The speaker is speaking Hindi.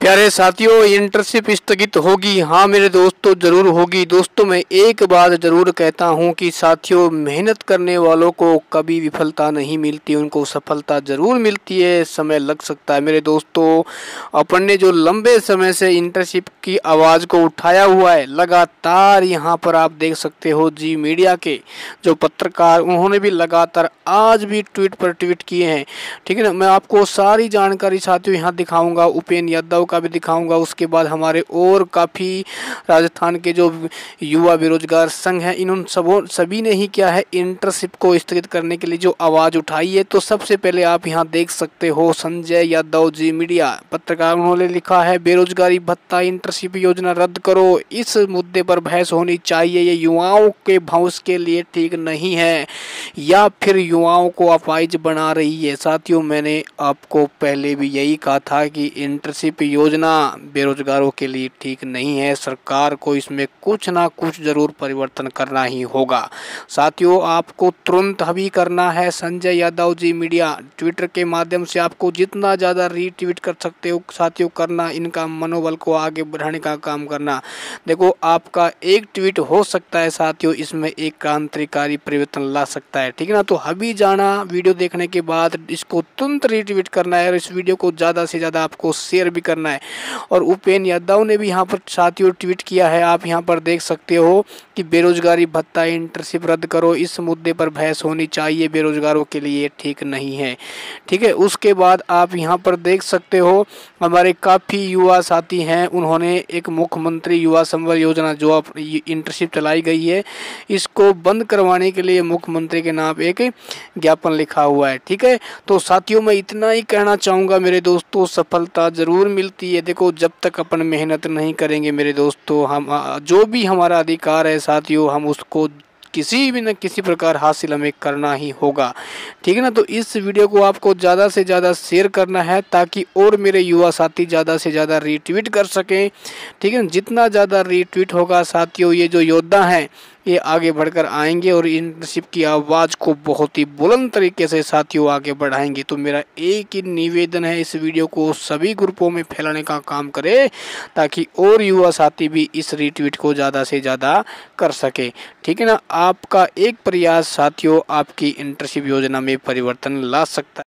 प्यारे साथियों इंटरशिप स्थगित होगी हाँ मेरे दोस्तों ज़रूर होगी दोस्तों मैं एक बात ज़रूर कहता हूँ कि साथियों मेहनत करने वालों को कभी विफलता नहीं मिलती उनको सफलता ज़रूर मिलती है समय लग सकता है मेरे दोस्तों अपन ने जो लंबे समय से इंटरशिप की आवाज़ को उठाया हुआ है लगातार यहाँ पर आप देख सकते हो जी मीडिया के जो पत्रकार उन्होंने भी लगातार आज भी ट्वीट पर ट्वीट किए हैं ठीक है ना मैं आपको सारी जानकारी साथियों यहाँ दिखाऊँगा उपेन यादव का भी दिखाऊंगा उसके बाद हमारे और काफ़ी राजस्थान के जो युवा बेरोजगार संघ हैं इन उन सबों सभी ने ही क्या है इंटरशिप को स्थगित करने के लिए जो आवाज़ उठाई है तो सबसे पहले आप यहाँ देख सकते हो संजय यादव जी मीडिया पत्रकार उन्होंने लिखा है बेरोजगारी भत्ता इंटरशिप योजना रद्द करो इस मुद्दे पर बहस होनी चाहिए ये युवाओं के भविष्य के लिए ठीक नहीं है या फिर युवाओं को अपाइज बना रही है साथियों मैंने आपको पहले भी यही कहा था कि इंटरशिप योजना बेरोजगारों के लिए ठीक नहीं है सरकार को इसमें कुछ ना कुछ ज़रूर परिवर्तन करना ही होगा साथियों आपको तुरंत अभी करना है संजय यादव जी मीडिया ट्विटर के माध्यम से आपको जितना ज़्यादा रीट्वीट कर सकते हो साथियों करना इनका मनोबल को आगे बढ़ाने का काम करना देखो आपका एक ट्वीट हो सकता है साथियों इसमें एक क्रांतिकारी परिवर्तन ला सकता है ठीक है ना तो अभी जाना वीडियो देखने के बाद इसको तुरंत रीट्वीट करना है और इस वीडियो को ज़्यादा से ज़्यादा आपको शेयर भी करना करना है और उपेन यादव ने भी यहाँ पर साथियों ट्वीट किया है आप यहाँ पर देख सकते हो कि बेरोजगारी भत्ता इंटरशिप रद्द करो इस मुद्दे पर बहस होनी चाहिए बेरोजगारों के लिए ठीक नहीं है ठीक है उसके बाद आप यहाँ पर देख सकते हो हमारे काफ़ी युवा साथी हैं उन्होंने एक मुख्यमंत्री युवा संवर योजना जो आप इंटरशिप चलाई गई है इसको बंद करवाने के लिए मुख्यमंत्री के नाम एक ज्ञापन लिखा हुआ है ठीक है तो साथियों मैं इतना ही कहना चाहूँगा मेरे दोस्तों सफलता ज़रूर मिलती है देखो जब तक अपन मेहनत नहीं करेंगे मेरे दोस्तों हम जो भी हमारा अधिकार है साथियों हम उसको किसी भी न किसी प्रकार हासिल हमें करना ही होगा ठीक है ना तो इस वीडियो को आपको ज़्यादा से ज़्यादा शेयर करना है ताकि और मेरे युवा साथी ज़्यादा से ज़्यादा रीट्वीट कर सकें ठीक है ना जितना ज़्यादा रीट्वीट होगा साथियों ये जो योद्धा हैं ये आगे बढ़कर आएंगे और इंटर्नशिप की आवाज़ को बहुत ही बुलंद तरीके से साथियों आगे बढ़ाएंगे तो मेरा एक ही निवेदन है इस वीडियो को सभी ग्रुपों में फैलाने का काम करें ताकि और युवा साथी भी इस रिट्वीट को ज़्यादा से ज़्यादा कर सके ठीक है ना आपका एक प्रयास साथियों आपकी इंटर्नशिप योजना में परिवर्तन ला सकता है